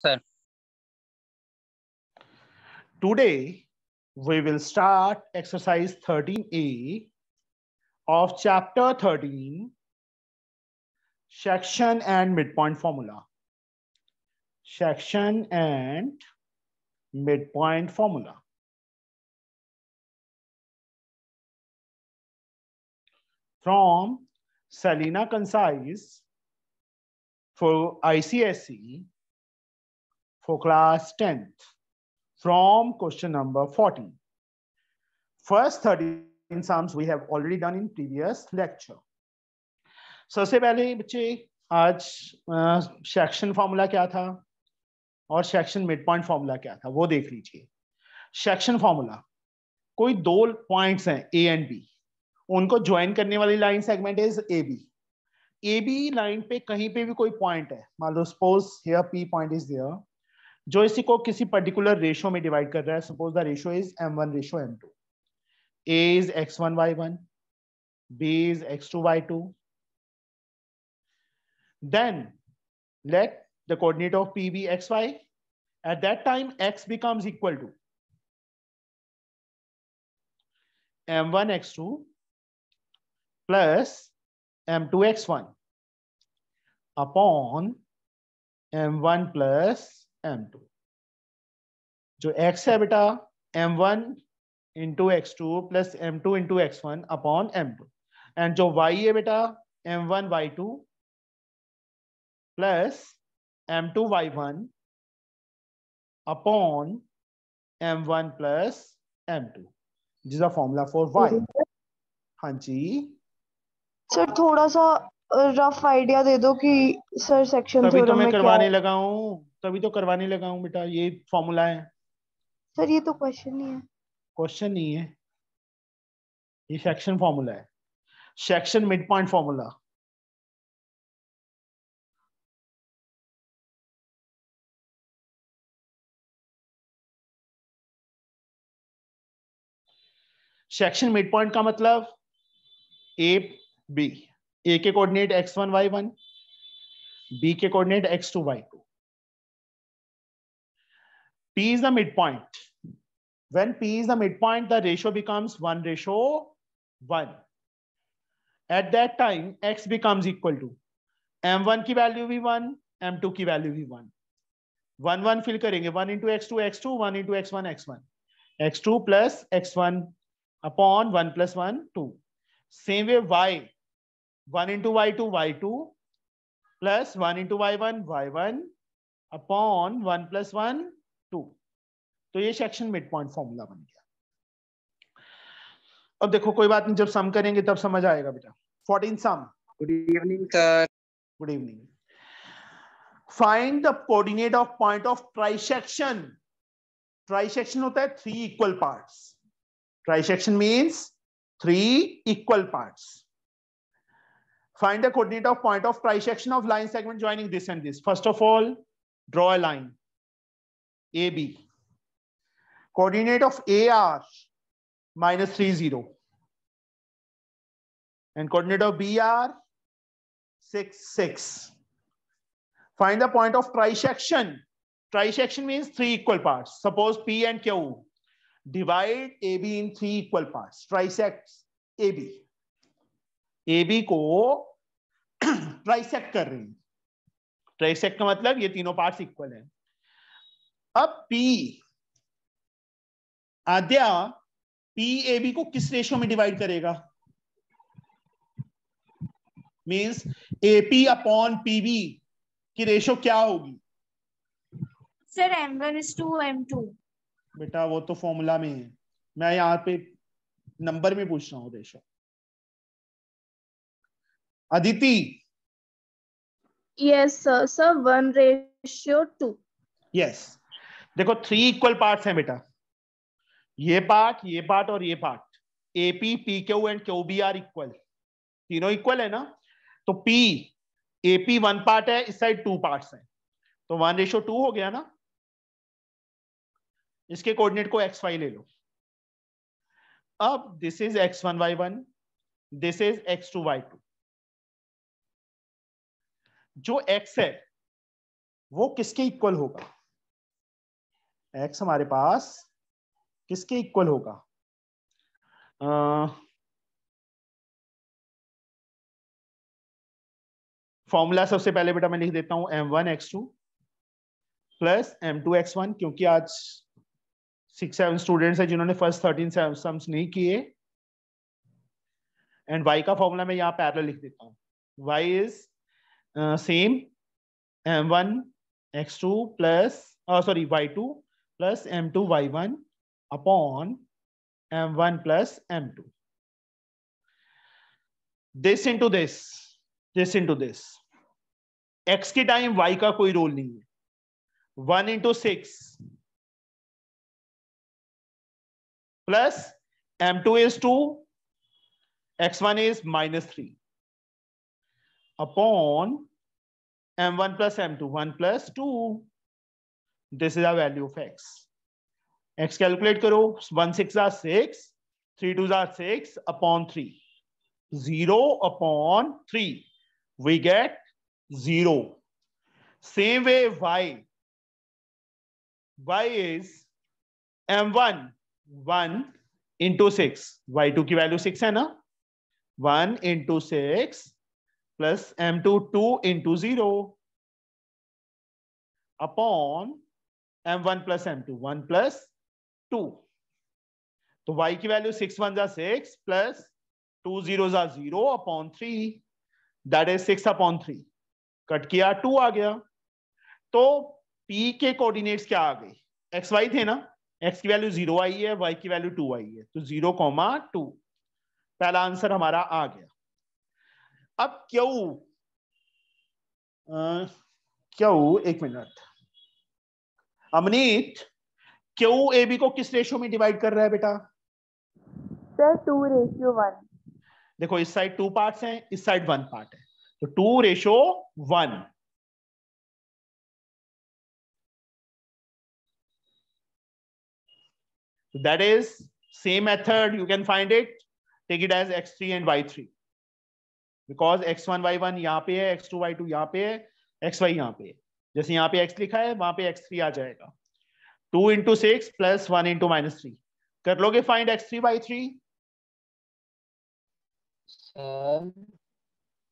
Sir. Today, we will start exercise 13A of chapter 13, section and midpoint formula. Section and midpoint formula. From Selena Concise for ICSE for class 10th from question number 14. First 13 sums we have already done in previous lecture. सबसे पहले बच्चे आज section formula क्या था और section mid point formula क्या था वो देख लीजिए सेक्शन फॉर्मूला कोई दो पॉइंट्स हैं ए एंड बी उनको ज्वाइन करने वाली line segment is A B A B line पे कहीं पे भी कोई पॉइंट है मान लो suppose here P point is there जो इसी को किसी पर्टिकुलर रेशो में डिवाइड कर रहा है suppose the ratio is m one ratio m two A is x one y one B is x two y two then let the coordinate of P be x y at that time x becomes equal to m one x two plus m two x one upon m one plus m two जो x है बेटा m one into x two plus m two into x one upon m two and जो y है बेटा m one y two plus m two y one upon m one plus m two जिस formula for y हाँ जी sir थोड़ा सा rough uh, idea दे दो कि सर सेक्शन तो मैं करवाने लगा हूँ तभी तो करवाने लगा हूँ बेटा ये फॉर्मूला है सर ये तो क्वेश्चन नहीं है क्वेश्चन नहीं है ये सेक्शन फॉर्मूला है section mid point formula section mid point का मतलब ए बी ए के coordinate x one y one B के coordinate x two y two is the midpoint. When P is the midpoint, the ratio becomes one ratio one. At that time, X becomes equal to M1 key value V1, M2 key value V1. One, one fill karenge. one into X2, X2, one into X1, X1. X2 plus X1 upon one plus one, two. Same way Y, one into Y2, Y2 plus one into Y1, Y1 upon one plus one, two तो ये section mid point formula बन गया अब देखो कोई बात नहीं जब सम करेंगे तब समझ आएगा बेटा fourteen sum good evening sir good evening find the coordinate of point of trisection trisection होता है three equal parts trisection means three equal parts find the coordinate of point of trisection of line segment joining this and this first of all draw a line A B coordinate of A are minus three zero and coordinate of B are six six find the point of trisection trisection mean three equal part suppose P and Q divide A B in three equal part trisect A B A B को trisect कर रही है ट्राइसेक का मतलब ये तीनों part equal है अब P Adya P A B को किस रेशियो में डिवाइड करेगा मीन्स एपी अपॉन पीबी की रेशो क्या होगी sir is two m two बेटा वो तो फॉर्मूला में है मैं यहाँ पे नंबर में पूछ रहा हूँ ratio Aditi yes sir sir one ratio two yes देखो थ्री इक्वल पार्ट्स हैं बेटा ये पार्ट ये पार्ट और ये part AP P Q and Q B are equal तीनों इक्वल है ना तो पी एपी वन पार्ट है इस साइड टू पार्ट है तो वन रेशो टू हो गया ना इसके कोऑर्डिनेट को एक्स वाई ले लो अब this is x one y one this is x two y two जो एक्स है वो किसके इक्वल होगा एक्स हमारे पास किसके इक्वल होगा फॉर्मूला सबसे पहले बेटा मैं लिख देता हूं m one x two plus m two x one क्योंकि आज सिक्स सेवन स्टूडेंट्स हैं जिन्होंने फर्स्ट थर्टीन सम्स नहीं किए एंड वाई का फॉर्मूला मैं यहाँ पैरल लिख देता हूं y is same m one x two plus sorry y two plus m two y one upon m one plus m two this into this this into this x के time y का कोई role नहीं है one into six plus m two is two x one is minus three upon m one plus m two one plus two this is a value of x x calculate करो one six are six three two are six upon three zero upon three we get zero y y is m one one into six y two की value six है ना one into six plus m two two into zero upon m one plus m two one plus two तो y की value six one जा six plus two zero जा zero upon three that is six upon three cut किया two आ गया तो p के coordinates क्या आ गए एक्स वाई थे ना x की वैल्यू जीरो आई है y की वैल्यू टू आई है तो जीरो कॉमा टू पहला आंसर हमारा आ गया अब क्यों क्यों एक minute Amneet Q A B को किस रेशियो में डिवाइड कर रहा है बेटा सर टू रेशियो वन देखो इस साइड टू पार्ट है इस साइड वन पार्ट है तो two ratio one that is same method you can find it take it as three and x because y one यहाँ पे है x2 y2 यहाँ पे है xy यहाँ पे है जैसे यहाँ पे x लिखा है वहां पे x3 आ जाएगा two into six plus one into minus three कर लोगे find x three by three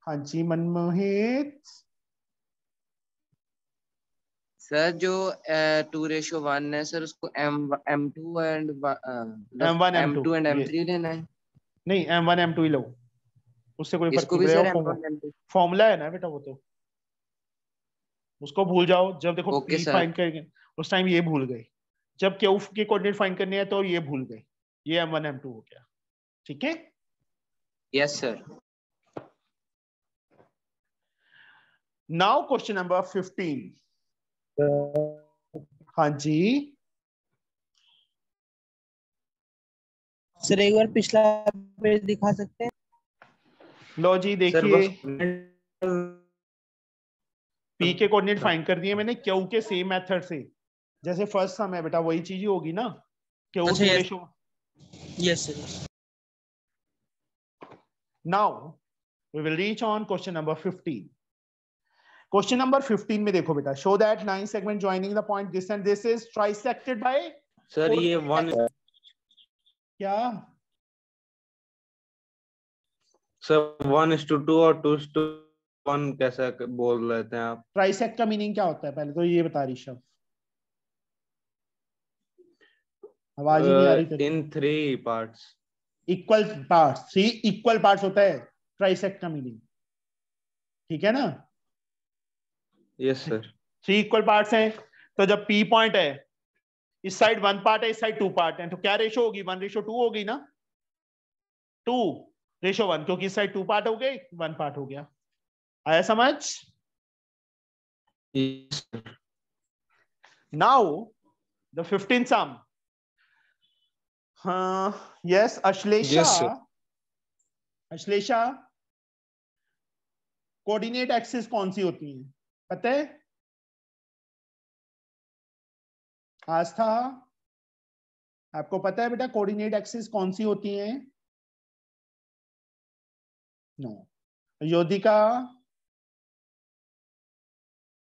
हाँ जी मनमोहित सर जो टू रेशो वन है सर उसको m m two and m one m two and m three लेना है नहीं एम वन एम टू ही लो उससे कोई फर्क नहीं फॉर्मूला है ना बेटा वो तो उसको भूल जाओ जब देखो फाइन करेंगे उस टाइम ये भूल गए जब के उफ के कोऑर्डिनेट फाइंड करने हैं तो ये भूल गए ये एम वन एम टू हो गया ठीक है yes sir now question number fifteen हाँ जी सर एक बार पिछला पेज दिखा सकते हैं लो जी देखिए पी के कोऑर्डिनेट फाइंड कर दिए मैंने क्यू के सेम मेथड से जैसे फर्स्ट सम है बेटा वही चीज ही होगी ना क्यू अच्छा, ratio yes sir now we will reach on question number 15 question number 15 में देखो बेटा show that nine segment joining the point this and this is trisected by sir ये वन क्या sir 1 is to 2 or 2 is to कौन कैसे बोल रहे थे आप ट्राइसेक का मीनिंग क्या होता है पहले तो ये बता रही शब्द आवाज नहीं आ रही in three parts equal parts three equal parts होता है का मीनिंग ठीक है ना yes sir three equal parts हैं तो जब पी पॉइंट है इस साइड वन पार्ट है इस साइड टू पार्ट है तो क्या रेशो होगी वन रेशो टू होगी ना टू रेशो वन क्योंकि इस साइड टू पार्ट हो गए वन पार्ट हो गया आया समझ now the fifteen psalm yes Ashlesha Ashlesha coordinate axis कौन सी होती है पता है आस्था आपको पता है बेटा कोऑर्डिनेट एक्सिस कौन सी होती है no Yodhika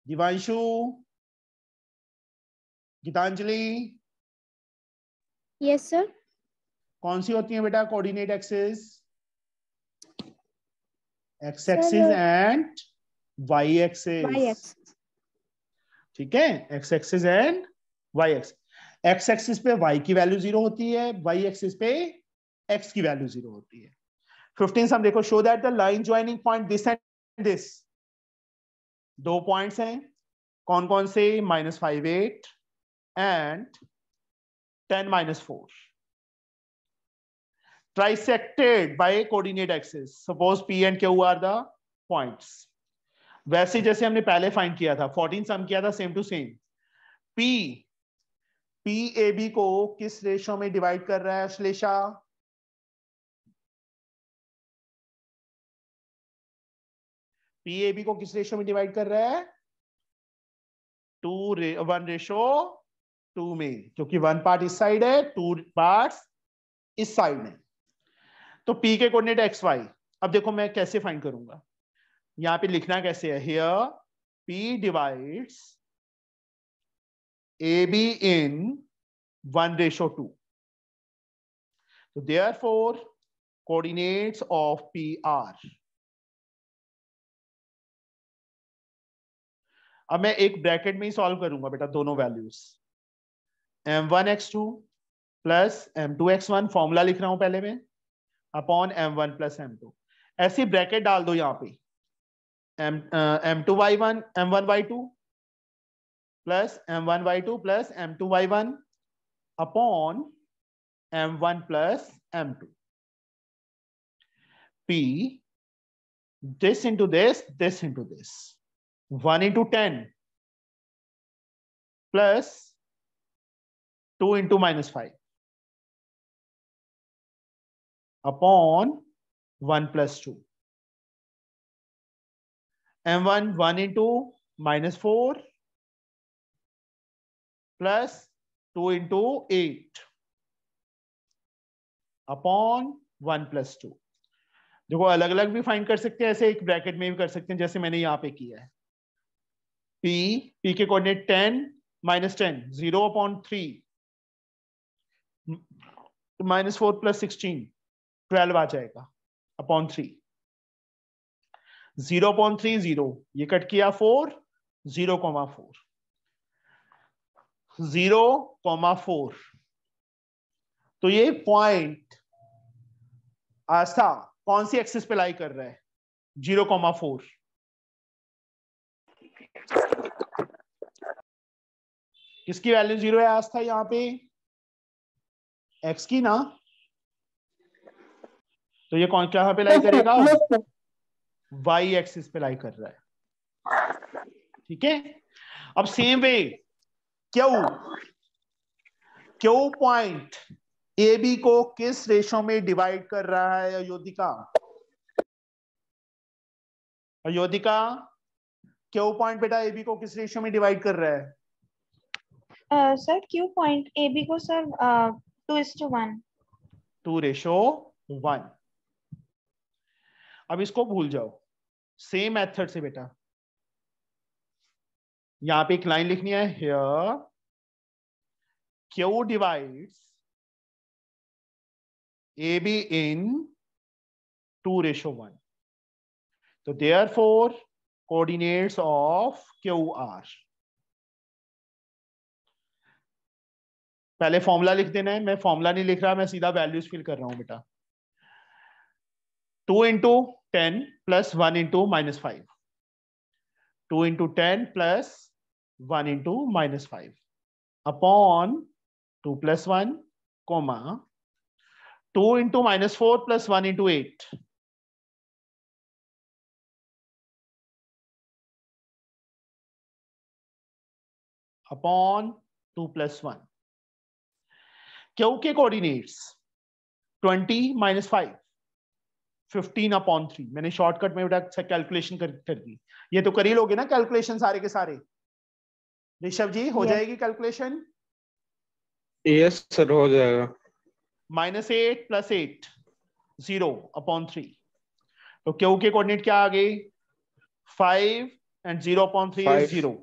Divanshu Geetanjali yes sir कौन सी होती है बेटा coordinate axes x axis and y axes ठीक है x axis and y x x axis पे वाई की वैल्यू जीरो होती है वाई एक्सिस पे एक्स की वैल्यू जीरो होती है फिफ्टीन सम देखो show that the line joining point this and this दो पॉइंट्स हैं कौन कौन से minus five eight and ten minus four trisected by coordinate axis suppose P and Q are the points वैसे जैसे हमने पहले फाइंड किया था फोर्टीन सम किया था same to same P P A B को किस रेशो में डिवाइड कर रहा है श्लेषा पीएबी को किस रेशो में डिवाइड कर रहा है टू रे, वन रेशो टू में क्योंकि वन पार्ट इस साइड है टू पार्ट इस साइड में तो पी के कोऑर्डिनेट एक्स वाई अब देखो मैं कैसे फाइंड करूंगा यहां पे लिखना कैसे है here P divides A B in one ratio two तो therefore coordinates of P R अब मैं एक ब्रैकेट में ही सॉल्व करूंगा बेटा दोनों values m one x two plus m two x one formula लिख रहा हूं पहले मैं upon m one plus m two ऐसी ब्रैकेट डाल दो यहाँ पे m m two y one m one y two plus m one y two plus m two y one upon m one plus m two P this into this this into this one into ten plus two into minus five upon one plus two m one one into minus four plus two into eight upon one plus two देखो अलग अलग भी find कर सकते हैं ऐसे एक bracket में भी कर सकते हैं जैसे मैंने यहां पे किया है पी पी के coordinate ten minus ten zero upon three minus four plus sixteen twelve आ जाएगा upon three zero point three zero ये कट किया four zero comma four zero comma four तो ये पॉइंट आस्था कौन सी एक्सिस पे लाई कर रहा है जीरो कॉमा फोर किसकी वैल्यू जीरो है आस्था यहां पे एक्स की ना तो ये कौन क्या पे लाई करेगा वाई एक्सिस पे लाई कर रहा है ठीक है अब same way Q Q point A B को किस रेशो में डिवाइड कर रहा है अयोधिका अयोधिका क्यू पॉइंट बेटा एबी को किस रेशियो में डिवाइड कर रहा है सर क्यू पॉइंट एबी को sir two is two one two ratio one अब इसको भूल जाओ सेम मेथड से बेटा यहां पे एक लाइन लिखनी है here Q divides A B in two ratio one तो therefore coordinates of QR. पहले फॉर्मूला लिख देना है मैं फॉर्मूला नहीं लिख रहा मैं सीधा वैल्यूज फिल कर रहा हूं बेटा two into ten plus one into minus five two into ten plus one into minus five upon two plus one comma two into minus four plus one into eight upon two plus one Q के coordinates twenty minus five fifteen upon three मैंने shortcut में बेटा calculation कर, कर दी ये तो कर ही लोगे ना कैलकुलेशन सारे के सारे ऋषभ जी हो जाएगी कैलकुलेशन यस सर हो जाएगा minus eight plus eight zero upon three तो क्यू के कोऑर्डिनेट क्या आ गए five and zero upon three zero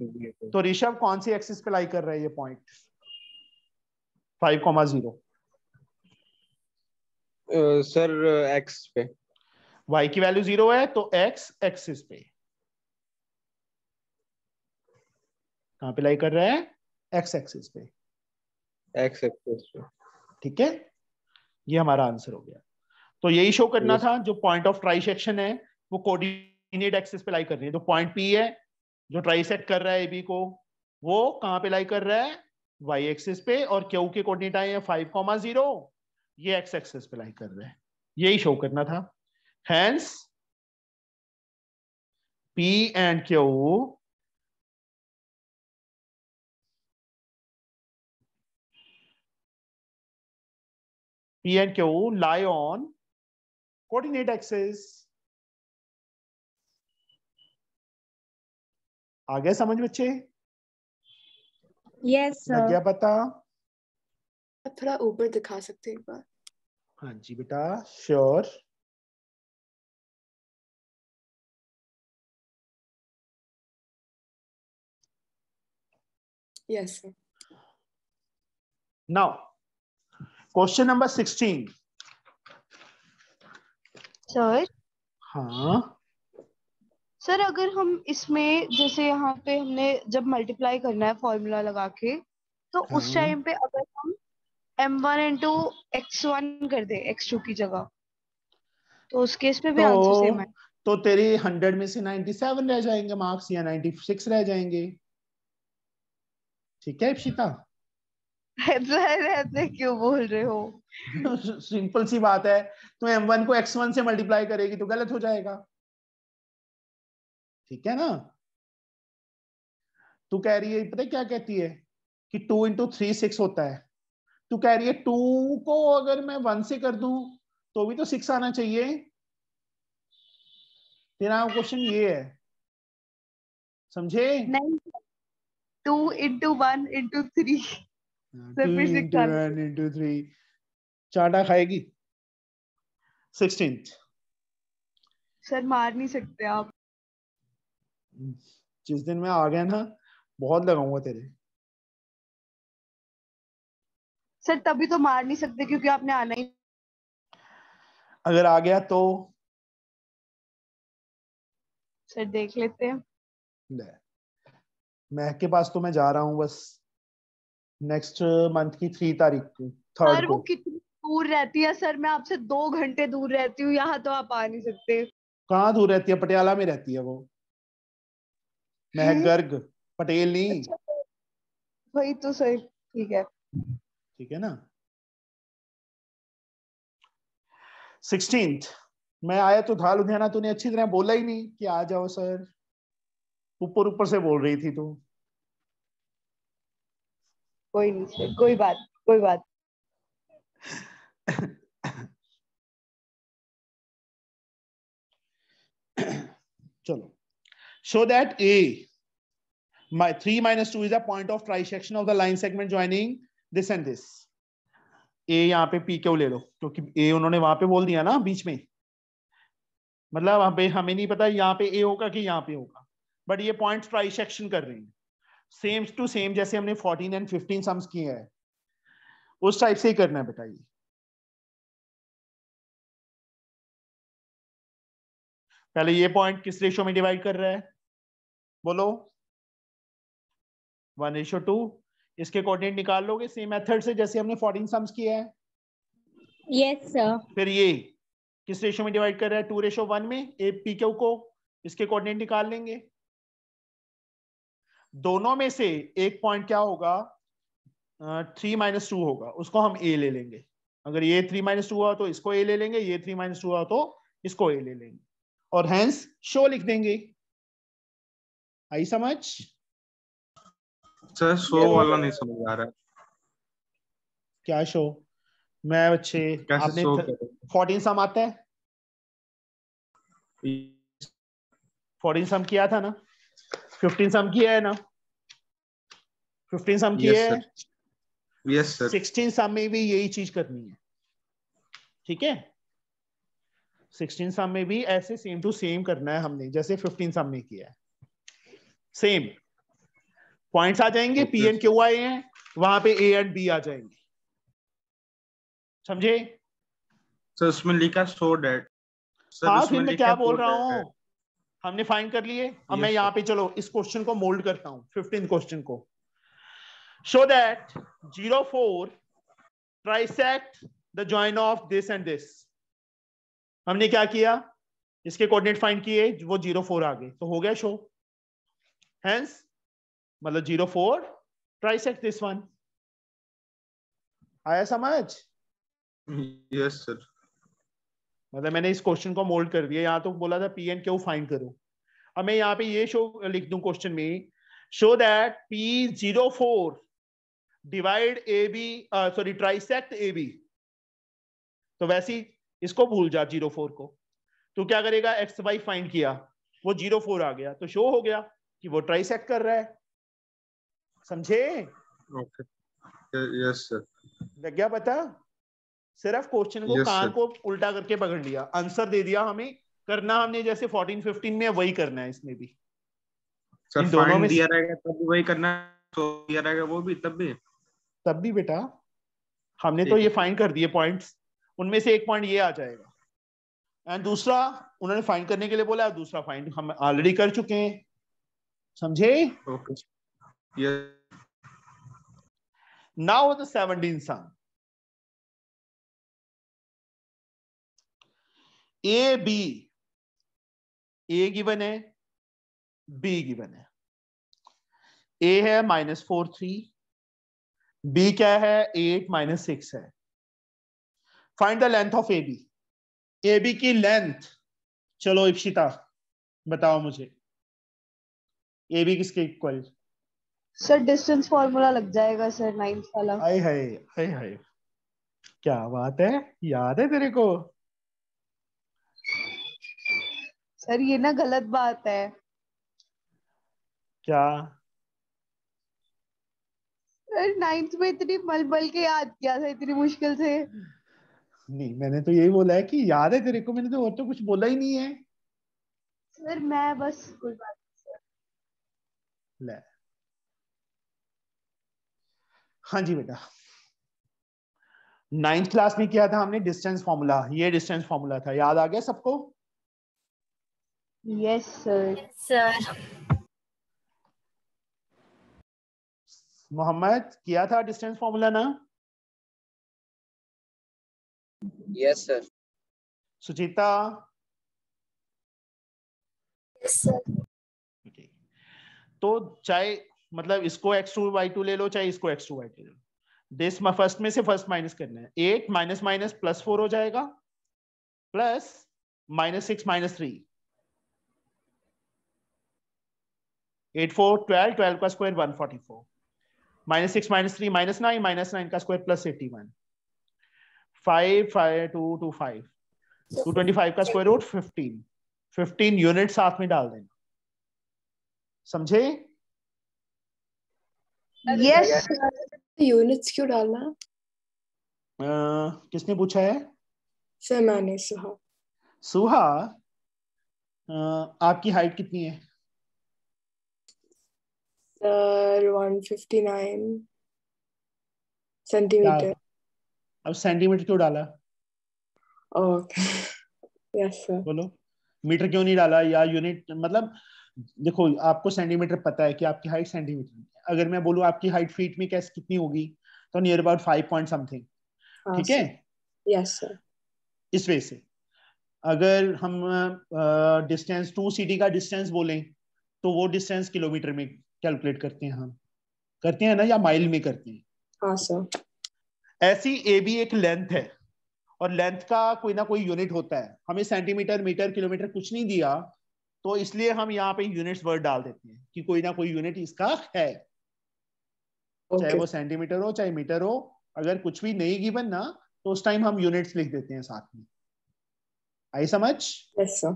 तो ऋषभ कौन सी एक्सिस पे लाई कर रहा है ये point five comma zero sir x पे y की वैल्यू जीरो है तो एक्स एक्सिस पे कहां पे लाई कर रहा है एक्स एक्सिस पे एक्स एक्सिस पे ठीक है ये हमारा आंसर हो गया तो यही शो करना था जो पॉइंट ऑफ ट्राइसेक्शन है वो कोऑर्डिनेट एक्सिस पे लाई कर रही है तो पॉइंट पी है जो ट्राइसेट कर रहा है ए बी को वो कहां पे लाई कर रहा है वाई एक्सिस पे और क्यू के कोऑर्डिनेट आए हैं फाइव कॉमा जीरो ये एक्स एक्सिस पे लाई कर रहा है यही शो करना था hence P and Q P and Q lie on coordinate axis आ गया समझ बच्चे यस yes, क्या पता थोड़ा ऊपर दिखा सकते हैं एक बार हाँ जी बेटा sure yes now question number sixteen sir हाँ सर अगर हम इसमें जैसे यहाँ पे हमने जब मल्टीप्लाई करना है फॉर्मूला लगा के तो उस टाइम हम्म। पे अगर हम m one n two x one कर दे एक्स टू की जगह तो उस केस पे भी तो, आंसर सेम है तो तेरे हंड्रेड में से नाइन्टी सेवन रह जाएंगे मार्क्स या नाइन्टी सिक्स रह जाएंगे ठीक है इप्शिता क्यों बोल रहे हो सिंपल सी बात है तो एम वन को एक्स वन से मल्टीप्लाई करेगी तो गलत हो जाएगा ठीक है ना तू कह रही है पता क्या कहती है कि टू इंटू थ्री सिक्स होता है तू कह रही है टू को अगर मैं वन से कर दू तो भी तो सिक्स आना चाहिए तेरा क्वेश्चन ये है समझे two into one into three into three चाटा खाएगी सिक्सटीन सर मार नहीं सकते आप जिस दिन मैं आ गया ना बहुत लगाऊंगा तेरे सर तभी तो मार नहीं सकते क्योंकि आपने आना ही अगर आ गया तो सर देख लेते हैं मैं के पास तो मैं जा रहा हूँ बस नेक्स्ट मंथ की थ्री तारीख को थर्ड को कितनी दूर रहती है सर मैं आपसे दो घंटे दूर रहती हूँ यहाँ तो आप आ नहीं सकते कहाँ दूर रहती है पटियाला में रहती है वो मैं गर्ग पटेल नहीं अच्छा, वही तो सही ठीक है ठीक है ना सिक्सटीन मैं आया तो था लुधियाना तूने अच्छी तरह बोला ही नहीं कि आ जाओ सर ऊपर ऊपर से बोल रही थी तू कोई नहीं सर कोई बात कोई बात चलो so that A, my 3 minus 2 is the point of trisection of the line segment joining this and this. A यहाँ पे पी क्यू ले लो क्योंकि A उन्होंने वहां पे बोल दिया ना बीच में मतलब वहां पे हमें नहीं पता यहाँ पे A होगा कि यहाँ पे होगा बट ये पॉइंट ट्राइसेक्शन कर रहे हैं सेम टू सेम जैसे हमने 14 एंड 15 सम्स किए हैं उस टाइप से ही करना है बेटा ये पहले ये पॉइंट किस रेशो में डिवाइड कर रहा है बोलो वन रेशो टू इसके कोऑर्डिनेट निकाल लोगे सेम मेथड से जैसे हमने 14 सम्स किया है यस yes, फिर ये किस रेशो में डिवाइड कर रहा है टू रेशो वन में ए पी क्यू को इसके कोऑर्डिनेट निकाल लेंगे दोनों में से एक पॉइंट क्या होगा थ्री माइनस टू होगा उसको हम ए ले लेंगे अगर ये थ्री माइनस टू हुआ तो इसको ए ले लेंगे ये थ्री माइनस टू हुआ तो इसको ए ले लेंगे और हैंस शो लिख देंगे आई समझ सर शो वाला नहीं समझ आ रहा क्या शो मैं अच्छे आपने फोर्टीन सम आता है फोर्टीन सम किया था ना फिफ्टीन सम किया है ना फिफ्टीन सम किया है यस सर सिक्सटीन सम में भी यही चीज करनी है ठीक है सिक्सटीन सम में भी ऐसे सेम टू सेम करना है हमने जैसे फिफ्टीन सम में किया है सेम पॉइंट्स आ जाएंगे पी एंड क्यू आए हैं वहां पे ए एंड बी आ जाएंगे समझे सर उसमें लिखा सो डेट हाँ फिर मैं क्या बोल रहा हूँ हमने फाइन कर लिए अब मैं यहाँ पे चलो इस क्वेश्चन को मोल्ड करता हूँ फिफ्टीन क्वेश्चन को so that zero four trisect the join of this and this हमने क्या किया इसके कोऑर्डिनेट फाइंड किए वो जीरो फोर आ गए तो हो गया शो hence मतलब zero four trisect this one आया समझ यस सर मतलब मैंने इस क्वेश्चन को मोल्ड कर दिया यहाँ तो बोला था पी एंड क्यू फाइंड करो अब मैं यहाँ पे ये शो लिख दू क्वेश्चन में show that P zero four divide A B sorry trisect A B तो वैसे ही इसको भूल जा जीरो फोर को तो क्या करेगा एक्स वाई फाइंड किया वो जीरो फोर आ गया तो शो हो गया कि वो ट्राई ट्राइसेक्ट कर रहा है समझे ओके यस सर क्या पता सिर्फ क्वेश्चन को yes, कान को उल्टा करके पकड़ लिया आंसर दे दिया हमें करना हमने जैसे 14 15 में वही करना है इसमें भी सर दोनों में दिया रहेगा तब भी वही करना तो दिया रहेगा वो भी तब भी तब भी बेटा हमने तो ये फाइंड कर दिए पॉइंट्स उनमें से एक पॉइंट ये आ जाएगा एंड दूसरा उन्होंने फाइंड करने के लिए बोला दूसरा फाइंड हम ऑलरेडी कर चुके हैं समझे now the seventeen son A B A given है बी गिवन है ए है माइनस फोर थ्री बी क्या है एट माइनस सिक्स है find the length of A B A B की लेंथ चलो इप्शिता बताओ मुझे ए बी किसके इक्वल सर डिस्टेंस फॉर्मूला लग जाएगा सर नाइन्थ वाला हाय हाय हाय हाय क्या बात है याद है तेरे को सर ये ना गलत बात है क्या सर नाइन्थ में इतनी मल मल के याद किया था इतनी मुश्किल से नहीं मैंने तो यही बोला है कि याद है तेरे को मैंने तो और तो कुछ बोला ही नहीं है सर मैं बस कोई बात ले हाँ जी बेटा नाइन्थ क्लास में किया था हमने डिस्टेंस फॉर्मूला ये डिस्टेंस फॉर्मूला था याद आ गया सबको यस सर मोहम्मद किया था डिस्टेंस फॉर्मूला ना यस सर सुचिता तो चाहे मतलब इसको एक्स टू वाई टू ले लो चाहे इसको एक्स टू वाई टू ले लो दिस फर्स्ट में से फर्स्ट माइनस करना है eight minus minus plus four हो जाएगा plus minus six minus three eight four twelve twelve का square one forty four minus six minus three minus nine minus nine का square plus eighty one five five two two five two twenty five का square root fifteen fifteen unit साथ में डाल देना समझे yes units क्यों डालना uh, किसने पूछा है सर मैंने सुहा सुहा uh, आपकी हाइट कितनी है सर 159 सेंटीमीटर अब सेंटीमीटर क्यों डाला ओके यस सर बोलो मीटर क्यों नहीं डाला या यूनिट मतलब देखो आपको सेंटीमीटर पता है कि आपकी हाइट सेंटीमीटर अगर मैं बोलूँ आपकी हाइट फीट में कैसे कितनी होगी तो near about five point something ठीक है यस सर इस वे से अगर हम डिस्टेंस टू सिटी का डिस्टेंस बोलें तो वो डिस्टेंस किलोमीटर में कैलकुलेट करते हैं हम करते हैं ना या माइल में करते हैं हाँ ऐसी ए भी एक लेंथ है और लेंथ का कोई ना कोई यूनिट होता है हमें सेंटीमीटर मीटर किलोमीटर कुछ नहीं दिया तो इसलिए हम यहाँ पे यूनिट्स वर्ड डाल देते हैं कि कोई ना कोई यूनिट इसका है okay. चाहे वो सेंटीमीटर हो चाहे मीटर हो अगर कुछ भी नहीं गिवन ना तो उस टाइम हम यूनिट्स लिख देते हैं साथ में आई समझ यस सर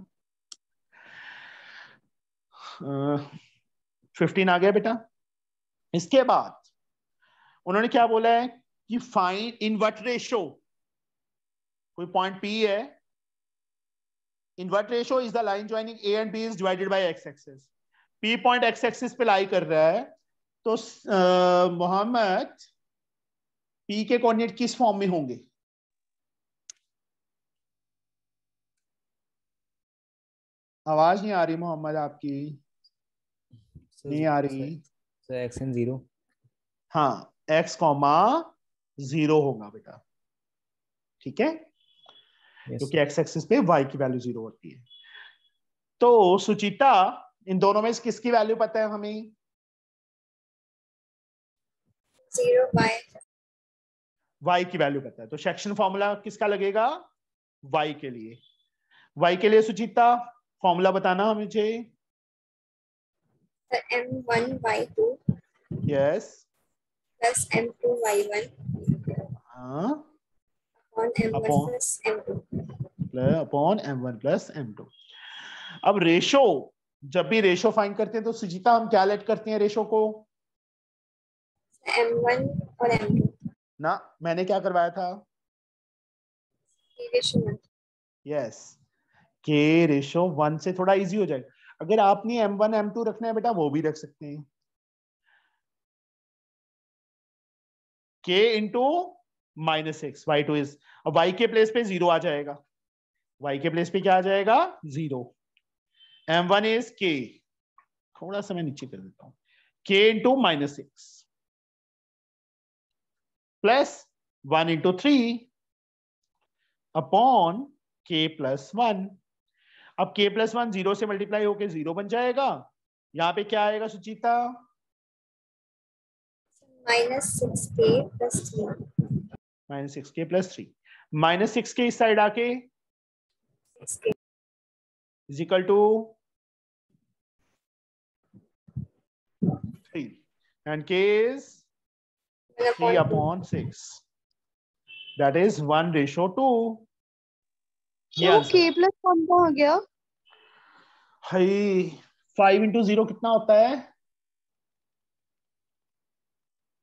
फिफ्टीन आ गया बेटा इसके बाद उन्होंने क्या बोला है कि फाइन इन वट रेशो कोई पॉइंट पी है in what ratio is the line joining A and B is divided by x axis P point x axis पे लाई कर रहा है तो मोहम्मद पी के कोऑर्डिनेट किस फॉर्म में होंगे आवाज नहीं आ रही मोहम्मद आपकी so, नहीं आ रही एक्स एंड जीरो हाँ एक्स कॉमा जीरो होगा बेटा ठीक है क्योंकि एक्स एक्सिस पे वाई की वैल्यू जीरो होती है तो सुचिता इन दोनों में किसकी वैल्यू पता है हमें y की वैल्यू पता है तो सेक्शन फॉर्मूला किसका लगेगा y के लिए y के लिए सुचिता फॉर्मूला बताना हमें मुझे m one y two yes plus m two y one हाँ upon upon m one plus m two अब रेशो जब भी रेशो फाइंड करते हैं तो सुजीता हम क्या लेट करते हैं रेशो को वन और टू ना मैंने क्या करवाया था यस के रेशो वन से थोड़ा इजी हो जाएगा अगर आपने एम वन एम टू रखना है बेटा वो भी रख सकते हैं k into minus x y two is अब वाई के प्लेस पे जीरो आ जाएगा वाई के प्लेस पे क्या आ जाएगा जीरो एम वन इज के थोड़ा सा मैं नीचे कर देता हूं k into minus x plus one into three upon k plus one अब के प्लस वन जीरो से मल्टीप्लाई होके जीरो बन जाएगा यहां पे क्या आएगा सुचिता minus six k plus three minus six k plus three minus six k इस साइड आके equal to three and k is three upon six that is one ratio two k plus कौन का हो गया हाई फाइव इंटू जीरो कितना होता है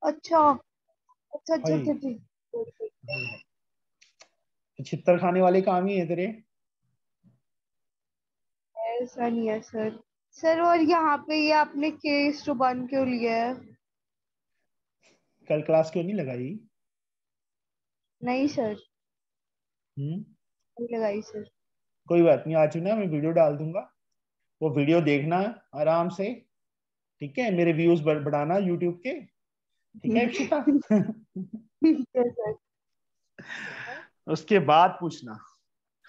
अच्छा अच्छा अच्छा तो छितर खाने वाले काम ही है तेरे ऐसा नहीं है सर सर और यहाँ पे ये आपने केस जुबान क्यों लिया है कल क्लास क्यों नहीं लगाई नहीं सर हम्म लगाई सर कोई बात नहीं आज ना मैं वीडियो डाल दूंगा वो वीडियो देखना आराम से ठीक है मेरे व्यूज बढ़ाना यूट्यूब के ठीक है ठीक है सर उसके बाद पूछना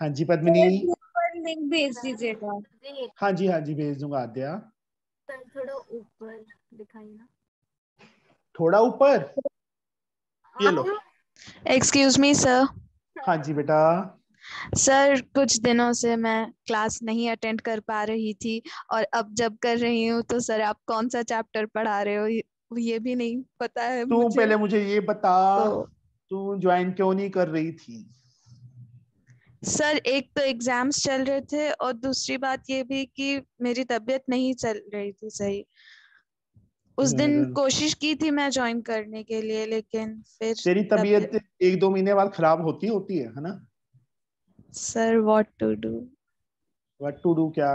हाँ जी पद्मिनी लिंक भेज दीजिएगा हाँ जी हाँ जी भेज दूंगा आद्या थोड़ा ऊपर दिखाइए ना थोड़ा ऊपर ये लो एक्सक्यूज मी सर हाँ जी बेटा सर कुछ दिनों से मैं क्लास नहीं अटेंड कर पा रही थी और अब जब कर रही हूँ तो सर आप कौन सा चैप्टर पढ़ा रहे हो ये भी नहीं पता है तू मुझे। पहले मुझे ये बता तो, तू ज्वाइन क्यों नहीं कर रही थी सर एक तो एग्जाम्स चल रहे थे और दूसरी बात ये भी कि मेरी तबीयत नहीं चल रही थी सही उस दिन कोशिश की थी मैं ज्वाइन करने के लिए लेकिन फिर तेरी तबीयत एक दो महीने बाद खराब होती होती है है ना sir what to do what to do क्या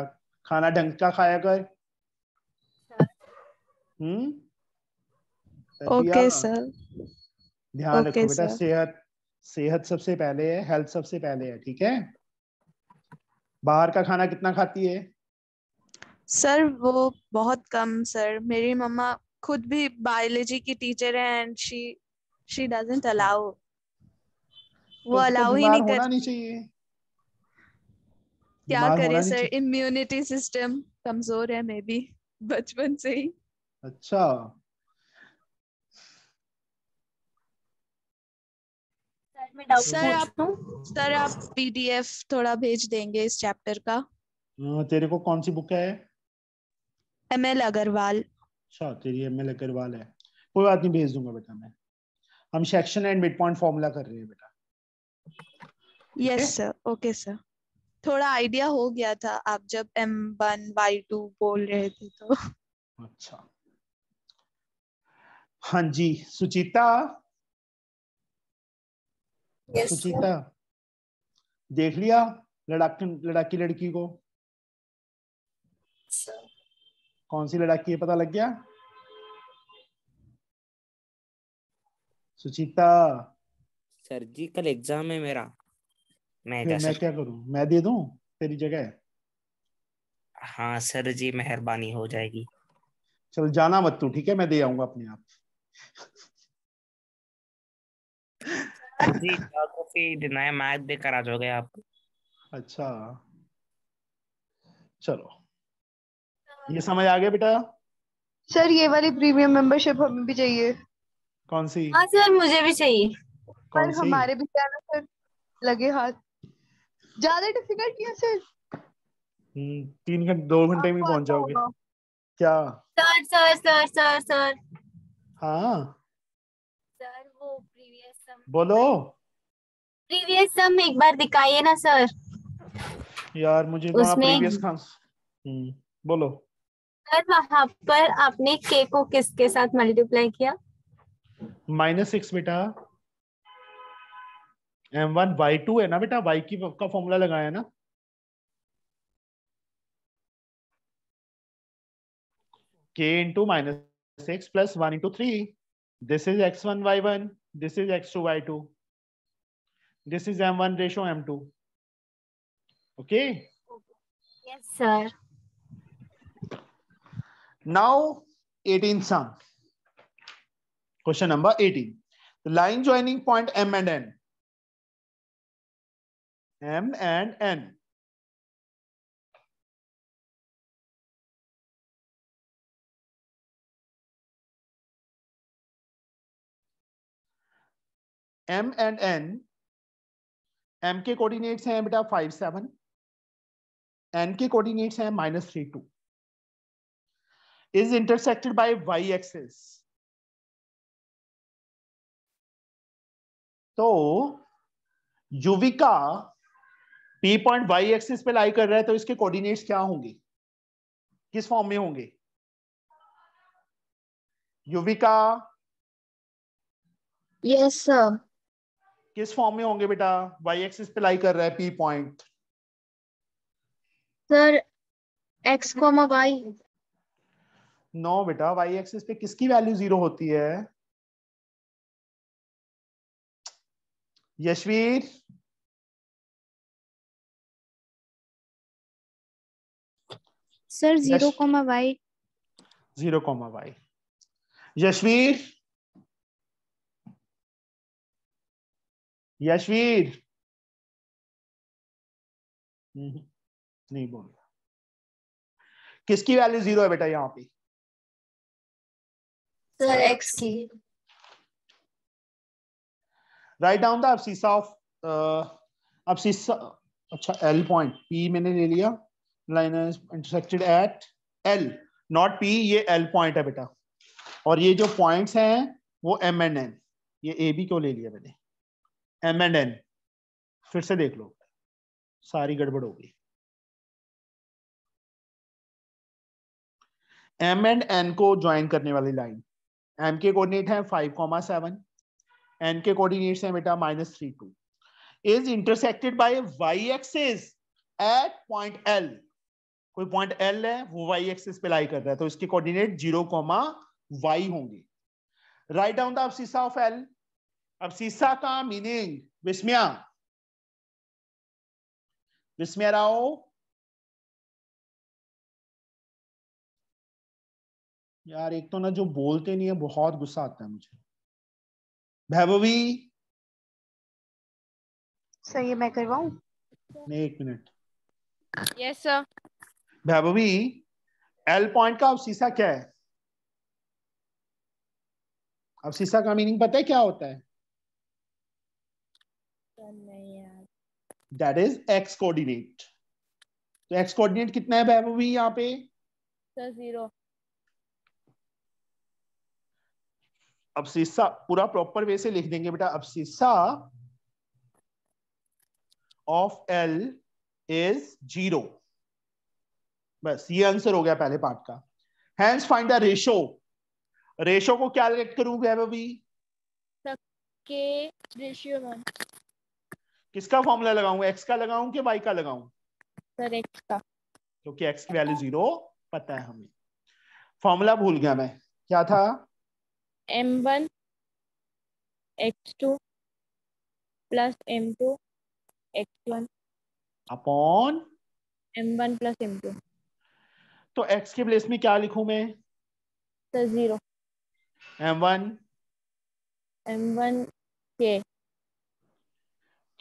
खाना ढंग का खाया कर हम्म ओके सर ध्यान रखो बेटा सेहत सेहत सबसे पहले है हेल्थ सबसे पहले है ठीक है बाहर का खाना कितना खाती है सर वो बहुत कम सर मेरी मम्मा खुद भी बायोलॉजी की टीचर है and she she doesn't allow वो तो अलाउ तो ही नहीं कर नहीं चाहिए क्या करें सर इम्यूनिटी सिस्टम कमजोर है मे बी बचपन से ही अच्छा सर आप सर आप पीडीएफ थोड़ा भेज देंगे इस चैप्टर का हाँ, तेरे को कौन सी बुक है एम एल अग्रवाल अच्छा तेरी एम एल अग्रवाल है कोई बात नहीं भेज दूंगा बेटा मैं हम section and mid point formula कर रहे हैं बेटा यस सर ओके सर थोड़ा आइडिया हो गया था आप जब एम वन वाई टू बोल रहे थे तो अच्छा हाँ जी सुचिता yes, सुचिता देख लिया लड़ाकी लड़ाकी लड़की को sir. कौन सी लड़ाकी है पता लग गया सुचिता सर जी कल एग्जाम है मेरा मैं क्या मैं क्या करूं मैं दे दूं तेरी जगह हाँ सर जी मेहरबानी हो जाएगी चल जाना मत तू ठीक है मैं दे आऊंगा अपने आप जी मैथ आप अच्छा चलो ये समझ आ गया बेटा सर ये वाली प्रीमियम मेंबरशिप हमें भी चाहिए कौन सी हाँ सर मुझे भी चाहिए पर हमारे भी क्या ना सर लगे हाथ ज्यादा डिफिकल्ट सर हम्म, तीन घंटे दो घंटे में पहुंच जाओगे क्या sir sir sir sir sir हाँ बोलो प्रीवियस सम एक बार दिखाइए ना सर यार मुझे प्रीवियस हम्म, बोलो सर वहाँ पर आपने के को किसके साथ मल्टीप्लाई किया माइनस सिक्स बेटा एम वन वाई टू है ना बेटा वाई की का फॉर्मूला लगाया ना k into minus six plus one into three this is x one y one This is X2, Y2. This is M1 ratio M2. Okay? Yes, sir. Now, 18 sum. Question number 18. The line joining point M and N. M and N M and N M के coordinates हैं बेटा five seven N के coordinates हैं minus three two is intersected by y axis तो Yuvika P point y axis पे lie कर रहा है तो इसके कोऑर्डिनेट्स क्या होंगे किस फॉर्म में होंगे युविका यस सर किस फॉर्म में होंगे बेटा वाई एक्सिस पे लाई कर रहा है P point sir x comma y no बेटा वाई एक्सिस पे किसकी वैल्यू जीरो होती है Yashveer sir zero comma y zero comma y Yashveer Yashveer नहीं बोल रहा किसकी वैल्यू जीरो है बेटा यहाँ पे सर एक्स की राइट डाउन था अब ऑफ अब अच्छा एल पॉइंट पी मैंने ले लिया line intersected at L not P ये एल पॉइंट है बेटा और ये जो पॉइंट्स हैं वो एम एंड एन ये ए बी को ले लिया मैंने एम एंड एन फिर से देख लो सारी गड़बड़ हो गई एम एंड एन को ज्वाइन करने वाली लाइन एम के कोऑर्डिनेट है फाइव कॉमा सेवन एन के कोऑर्डिनेट्स हैं बेटा minus three two is intersected by y axis at point L कोई पॉइंट एल है वो वाई एक्सिस पे लाई कर रहा है तो इसके कोऑर्डिनेट जीरो कॉमा वाई होंगे right down the of L abscissa का मीनिंग विस्मया विस्मया राव यार एक तो ना जो बोलते नहीं है बहुत गुस्सा आता है मुझे भैभवी सर ये मैं करवाऊ नहीं एक minute yes sir Vaibhavi L point का अवशीसा क्या है अवशीसा का मीनिंग पता है क्या होता है दैट इज एक्स कोऑर्डिनेट तो एक्स कोऑर्डिनेट कितना है वैभवी यहाँ पे जीरो अब सीसा पूरा प्रॉपर वे से लिख देंगे बेटा अब सीसा ऑफ एल इज जीरो बस ये आंसर हो गया पहले पार्ट का hence find the ratio ratio को क्या करूं वैभवी के रेशियो किसका फॉर्मूला लगाऊ एक्स का लगाऊं कि वाई का लगाऊ सर एक्स का क्योंकि एक्स की वैल्यू जीरो पता है हमें फॉर्मूला भूल गया मैं क्या था m one x two plus m two x one upon m one plus m two तो एक्स के प्लेस में क्या लिखू मैं zero m one m one के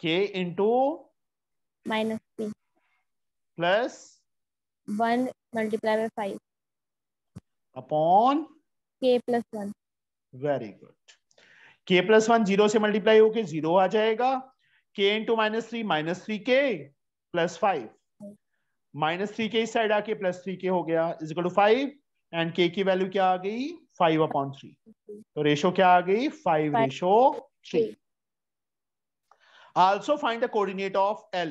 k into minus p plus 1 multiplied by 5 अपॉन k plus 1 very good k plus 1 zero से multiply होके जीरो आ जाएगा k into minus three minus three k plus five minus three k इस side आके plus three k हो गया is equal to five and k की value क्या आ गई फाइव अपॉन थ्री तो रेशो क्या आ गई five ratio three also find the coordinate of L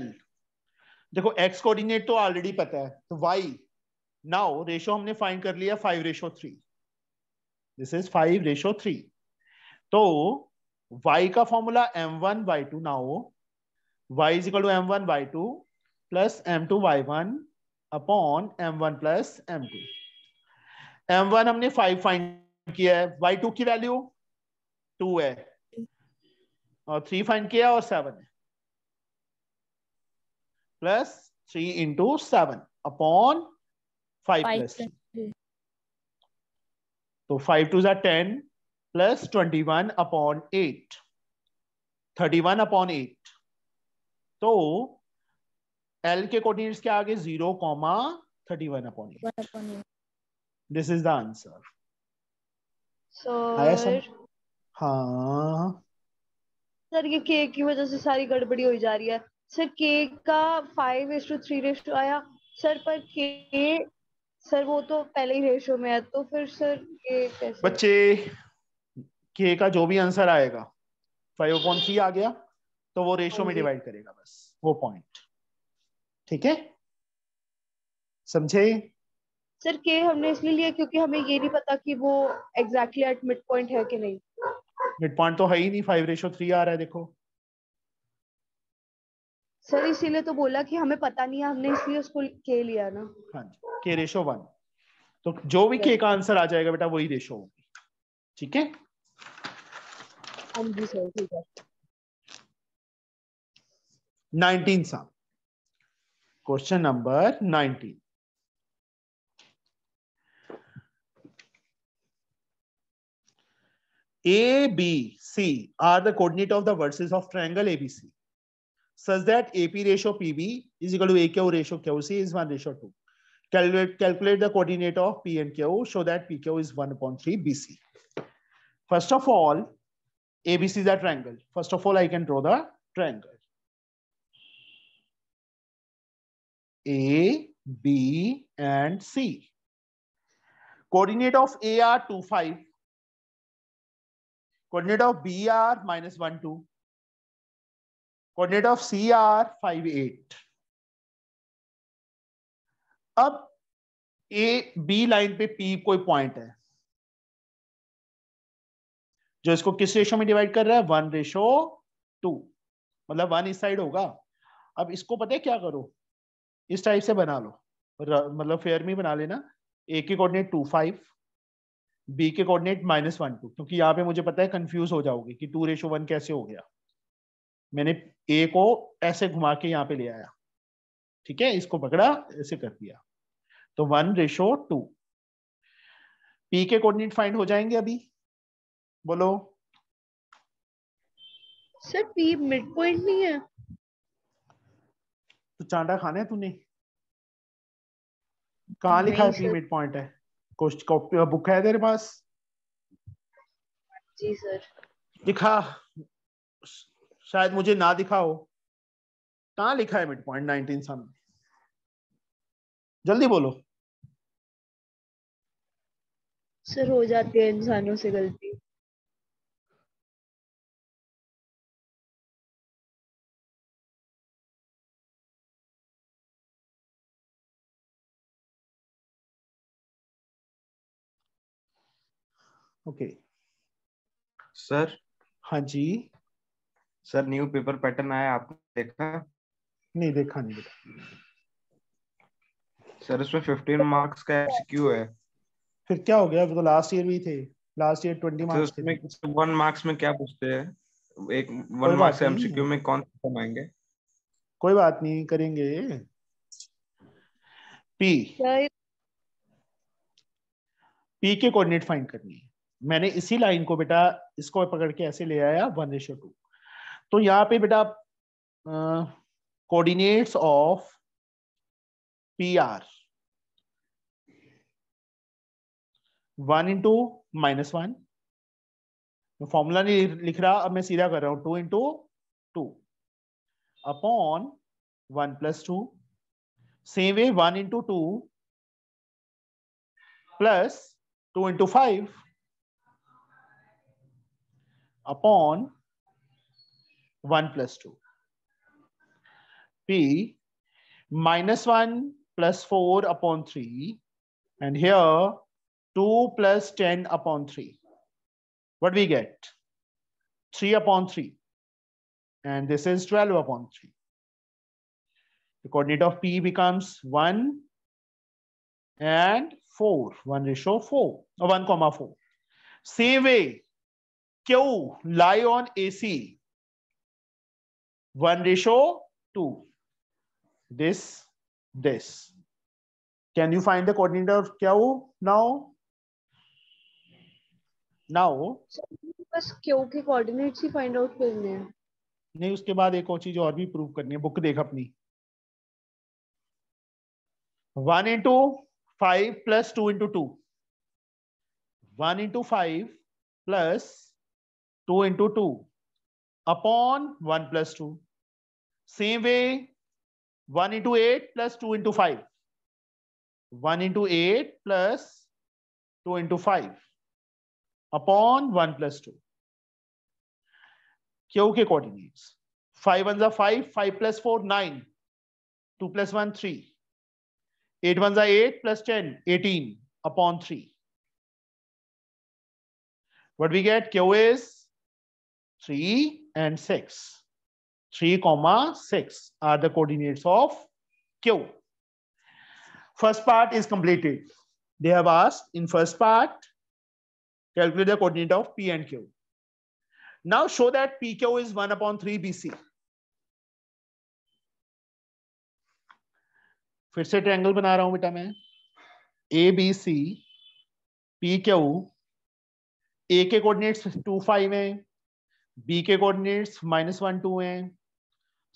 देखो एक्स कोऑर्डिनेट तो ऑलरेडी पता है तो वाई नाउ रेशो हमने फाइंड कर लिया five ratio three this is five ratio three तो y का formula m1 one y two now y equal to m one y two plus m two y one upon m one plus m two m one हमने five find किया है y two की value two है और three find किया और seven है plus three into seven upon five plus तो फाइव टू जार ten plus twenty one upon eight thirty one upon eight तो एल के कोऑर्डिनेट्स के आगे zero comma thirty one upon eight this is the answer हाँ sir ये केक की वजह से सारी गड़बड़ी हो जा रही है सर केक का फाइव टू थ्री रेस्ट आया सर पर के सर वो तो पहले ही रेशो में है तो फिर सर ये कैसे बच्चे के का जो भी आंसर आएगा फाइव अपॉन थ्री आ गया तो वो रेशो में डिवाइड हाँ करेगा बस वो पॉइंट ठीक है समझे सर के हमने इसलिए लिया क्योंकि हमें ये नहीं पता कि वो एग्जैक्टली एट मिड पॉइंट है कि नहीं मिड पॉइंट तो है ही नहीं फाइव रेशो थ्री आ रहा है देखो सर इसीलिए तो बोला कि हमें पता नहीं है हमने इसलिए उसको के लिया ना हाँ जी के रेशो वन तो जो भी के का आंसर आ जाएगा बेटा वही रेशो होगी ठीक है हाँ जी सर ठीक है नाइनटीन साल question number nineteen A, B, C are the coordinate of the vertices of triangle ABC such that AP ratio PB is equal to AQ ratio QC is 1 ratio 2. Calculate, calculate the coordinate of P and Q so that PQ is 1 upon 3 BC. First of all, ABC is a triangle. First of all, I can draw the triangle. A, B, and C. Coordinate of A are 2, 5 coordinate of BR minus 1, 2. Coordinate of CR 5, 8. अब A B line पे P कोई point है जो इसको किस ratio में divide कर रहा है वन रेशो टू मतलब वन इस साइड होगा अब इसको पता है क्या करो इस टाइप से बना लो मतलब फेयर में बना लेना ए के कोऑर्डिनेट टू फाइव बी के कोऑर्डिनेट माइनस वन टू क्योंकि यहाँ पे मुझे पता है कंफ्यूज हो जाओगे कि टू रेशो वन कैसे हो गया मैंने ए को ऐसे घुमा के यहाँ पे ले आया ठीक है इसको पकड़ा ऐसे कर दिया तो वन रेशो टू पी के कोऑर्डिनेट फाइंड हो जाएंगे अभी बोलो सर पी मिड पॉइंट नहीं है तो चांडा खाना है तूने कहा लिखा है पी मिड पॉइंट है कुछ कॉपी बुक है तेरे पास जी सर दिखा शायद मुझे ना दिखा हो कहा लिखा है मिड पॉइंट नाइनटीन सामने जल्दी बोलो सर हो जाती है इंसानों से गलती ओके सर हाँ जी सर न्यू पेपर पैटर्न आया आपने देखा नहीं देखा नहीं देखा सर इसमें 15 मार्क्स का एमसीक्यू है फिर क्या हो गया वो तो लास्ट ईयर भी थे लास्ट ईयर 20 मार्क्स तो उसमें वन मार्क्स में क्या पूछते हैं एक वन मार्क्स एमसीक्यू में कौन सा आएंगे कोई बात नहीं करेंगे पी पी के कोऑर्डिनेट फाइंड करनी है मैंने इसी लाइन को बेटा इसको पकड़ के ऐसे ले आया वन रेशो टू तो यहाँ पे बेटा coordinates of P are one into minus one formula नहीं लिख रहा अब मैं सीधा कर रहा हूं two into two upon one plus two same way one into two plus two into five upon 1 plus 2. P minus 1 plus 4 upon 3. And here 2 plus 10 upon 3. What we get? 3 upon 3. And this is 12 upon 3. The coordinate of P becomes 1 and 4. 1 ratio 4. Or 1 comma 4. Same way, Q lie on AC one ratio two this this can you find the coordinator of Q now now बस Q के coordinates ही find out करने हैं नहीं उसके बाद एक और चीज और भी प्रूव करनी है बुक देख अपनी one into five plus two into two one into five plus 2 into 2 upon 1 plus 2. Same way, 1 into 8 plus 2 into 5. 1 into 8 plus 2 into 5 upon 1 plus 2. Q के coordinates. 5 ones are 5, 5 plus 4, 9. 2 plus 1, 3. 8 ones are 8 plus 10, 18 upon 3. What we get, Q is 3 and 6. 3 comma 6 are the coordinates of Q. First part is completed. They have asked in first part, calculate the coordinate of P and Q. Now show that PQ is 1 upon 3 BC. फिर से triangle बना रहा हूं बेटा मैं A B C P Q A के coordinates two five हैं B के कोऑर्डिनेट्स माइनस वन टू हैं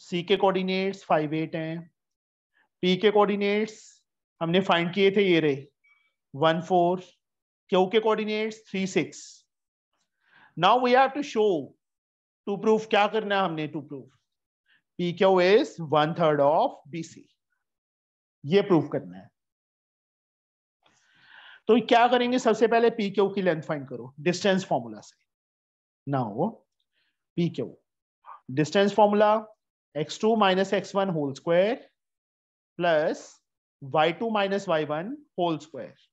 सी के कोऑर्डिनेट्स फाइव एट हैं पी के कोऑर्डिनेट्स हमने फाइंड किए थे ये रहे वन फोर क्यू के coordinates three six now we have to show to proof क्या करना है हमने to proof P Q is one third of B C ये प्रूफ करना है तो क्या करेंगे सबसे पहले पी क्यू की लेंथ फाइंड करो डिस्टेंस फॉर्मूला से now P Q distance formula x two minus x one whole square plus y two minus y one whole square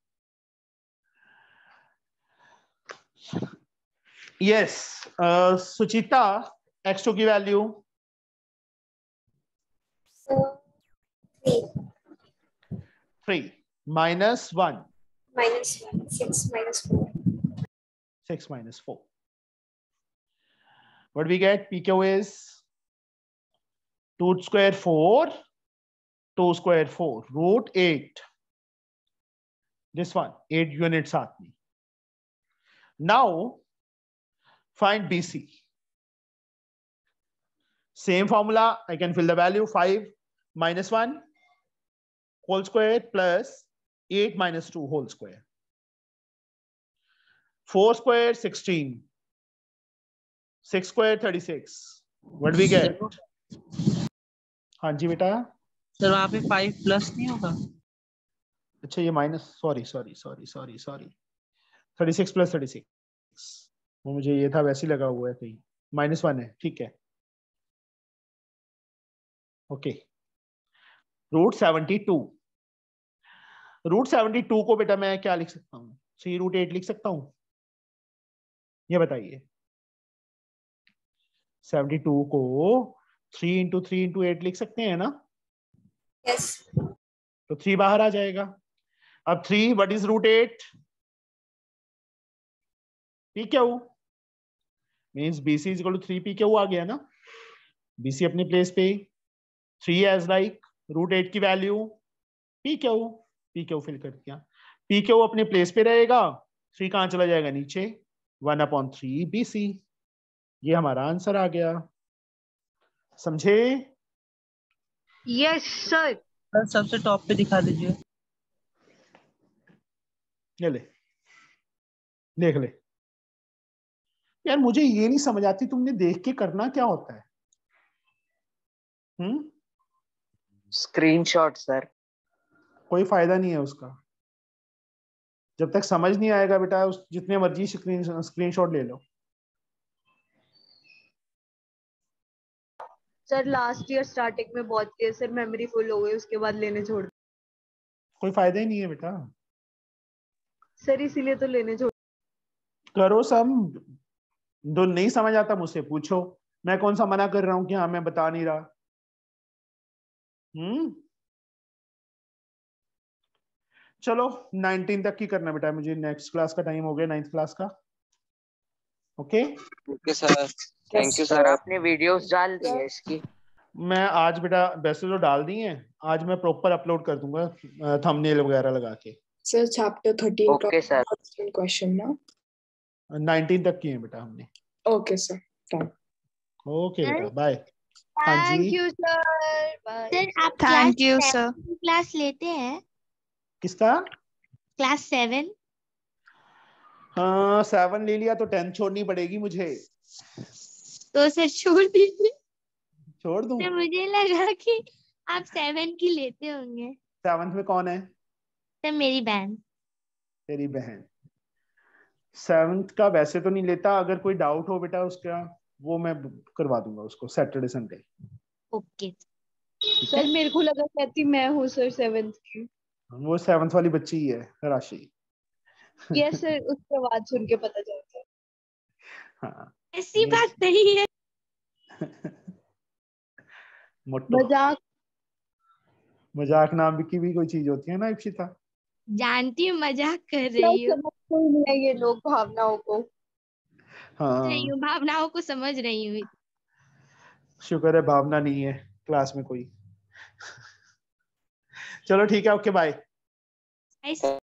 yes Suchita x two की value three minus one minus six minus four six minus four what we get? PQ is 2 square 4, 2 square 4, root 8. This one, 8 units at me. Now, find BC. Same formula, I can fill the value 5 minus 1 whole square plus 8 minus 2 whole square. 4 square, 6 square 36 what we get हाँ जी बेटा sir वहाँ पे 5 plus नहीं होगा अच्छा ये minus sorry sorry sorry sorry sorry 36 plus 36 वो मुझे ये था वैसे लगा हुआ है कहीं माइनस वन है ठीक है okay root seventy two root seventy two को बेटा मैं क्या लिख सकता हूँ सी रूट एट लिख सकता हूँ ये बताइए सेवेंटी टू को three into three into eight लिख सकते हैं ना yes. तो थ्री बाहर आ जाएगा अब three what is root eight P क्या means BC is two three P आ गया ना बीसी अपने प्लेस पे three as like root eight की वैल्यू पी क्या पी क्या फिल कर दिया पी क्या अपने प्लेस पे रहेगा थ्री कहाँ चला जाएगा नीचे वन अपॉन थ्री बीसी ये हमारा आंसर आ गया समझे यस सर सर सबसे टॉप पे दिखा दीजिए ले ले देख ले यार मुझे ये नहीं समझ आती तुमने देख के करना क्या होता है स्क्रीन स्क्रीनशॉट सर कोई फायदा नहीं है उसका जब तक समझ नहीं आएगा बेटा उस जितने मर्जी स्क्रीन स्क्रीनशॉट ले लो सर लास्ट ईयर स्टार्टिंग में बहुत किए सर मेमोरी फुल हो गई उसके बाद लेने छोड़ कोई फायदा ही नहीं है बेटा सर इसीलिए तो लेने छोड़ करो सम जो नहीं समझ आता मुझसे पूछो मैं कौन सा मना कर रहा हूँ कि हाँ मैं बता नहीं रहा हम्म चलो नाइनटीन तक की करना बेटा मुझे नेक्स्ट क्लास का टाइम हो गया नाइन्थ क्लास का okay okay sir thank you sir आपने वीडियोस डाल दी है इसकी मैं आज बेटा वैसे तो डाल दी है आज मैं प्रॉपर अपलोड कर दूंगा थंबनेल वगैरह लगा के sir chapter 13 okay sir question ना 19 तक किए है बेटा हमने ओके सर ओके बेटा bye thank you sir sir आप थैंक यू सर क्लास लेते हैं किसका क्लास 7 हाँ सेवन ले लिया तो टेंथ छोड़नी पड़ेगी मुझे तो सर छोड़ दीजिए छोड़ दूं तो मुझे लगा कि आप सेवन की लेते होंगे सेवन में कौन है सर तो मेरी बहन तेरी बहन सेवंथ का वैसे तो नहीं लेता अगर कोई डाउट हो बेटा उसका वो मैं करवा दूंगा उसको सैटरडे संडे ओके सर मेरे को लगा कहती मैं हूँ सर सेवंथ की वो सेवंथ वाली बच्ची ही है राशि कैसे उसकी आवाज सुन के पता चलता है हाँ। ऐसी बात नहीं है मजाक मजाक नाम की भी कोई चीज होती है ना इप्सिता जानती हूँ मजाक कर रही हूँ ये लोग भावनाओं को हाँ नहीं भावनाओं को समझ रही हूँ शुक्र है भावना नहीं है क्लास में कोई चलो ठीक है ओके बाय